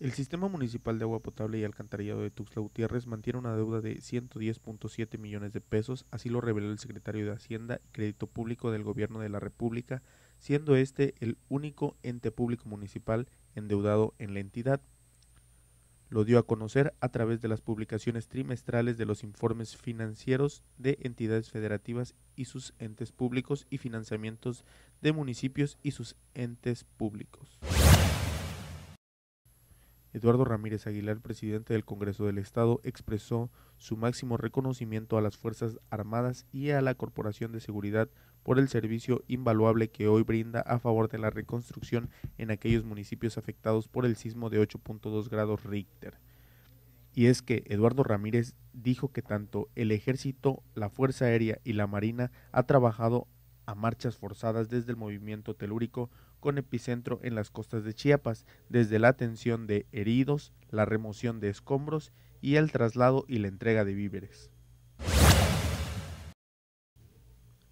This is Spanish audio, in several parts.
El Sistema Municipal de Agua Potable y Alcantarillado de Tuxtla Gutiérrez mantiene una deuda de 110.7 millones de pesos, así lo reveló el secretario de Hacienda y Crédito Público del Gobierno de la República, siendo este el único ente público municipal endeudado en la entidad. Lo dio a conocer a través de las publicaciones trimestrales de los informes financieros de entidades federativas y sus entes públicos y financiamientos de municipios y sus entes públicos. Eduardo Ramírez Aguilar, presidente del Congreso del Estado, expresó su máximo reconocimiento a las Fuerzas Armadas y a la Corporación de Seguridad por el servicio invaluable que hoy brinda a favor de la reconstrucción en aquellos municipios afectados por el sismo de 8.2 grados Richter. Y es que Eduardo Ramírez dijo que tanto el ejército, la Fuerza Aérea y la Marina ha trabajado marchas forzadas desde el movimiento telúrico con epicentro en las costas de Chiapas, desde la atención de heridos, la remoción de escombros y el traslado y la entrega de víveres.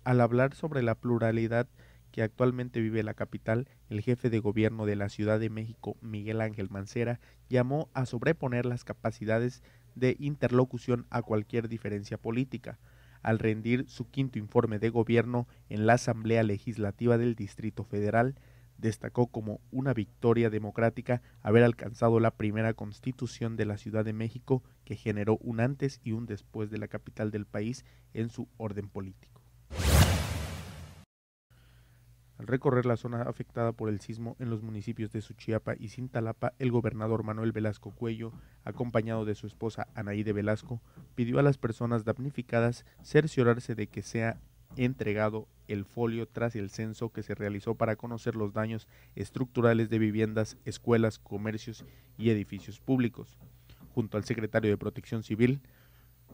Al hablar sobre la pluralidad que actualmente vive la capital, el jefe de gobierno de la Ciudad de México, Miguel Ángel Mancera, llamó a sobreponer las capacidades de interlocución a cualquier diferencia política, al rendir su quinto informe de gobierno en la Asamblea Legislativa del Distrito Federal, destacó como una victoria democrática haber alcanzado la primera constitución de la Ciudad de México que generó un antes y un después de la capital del país en su orden político. Al recorrer la zona afectada por el sismo en los municipios de Suchiapa y Cintalapa, el gobernador Manuel Velasco Cuello, acompañado de su esposa Anaíde Velasco, pidió a las personas damnificadas cerciorarse de que sea entregado el folio tras el censo que se realizó para conocer los daños estructurales de viviendas, escuelas, comercios y edificios públicos. Junto al secretario de Protección Civil,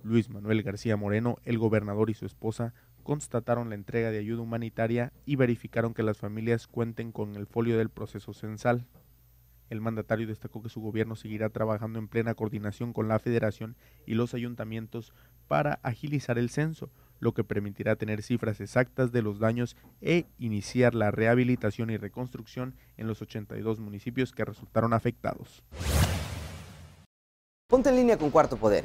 Luis Manuel García Moreno, el gobernador y su esposa constataron la entrega de ayuda humanitaria y verificaron que las familias cuenten con el folio del proceso censal. El mandatario destacó que su gobierno seguirá trabajando en plena coordinación con la federación y los ayuntamientos para agilizar el censo, lo que permitirá tener cifras exactas de los daños e iniciar la rehabilitación y reconstrucción en los 82 municipios que resultaron afectados. Ponte en línea con Cuarto Poder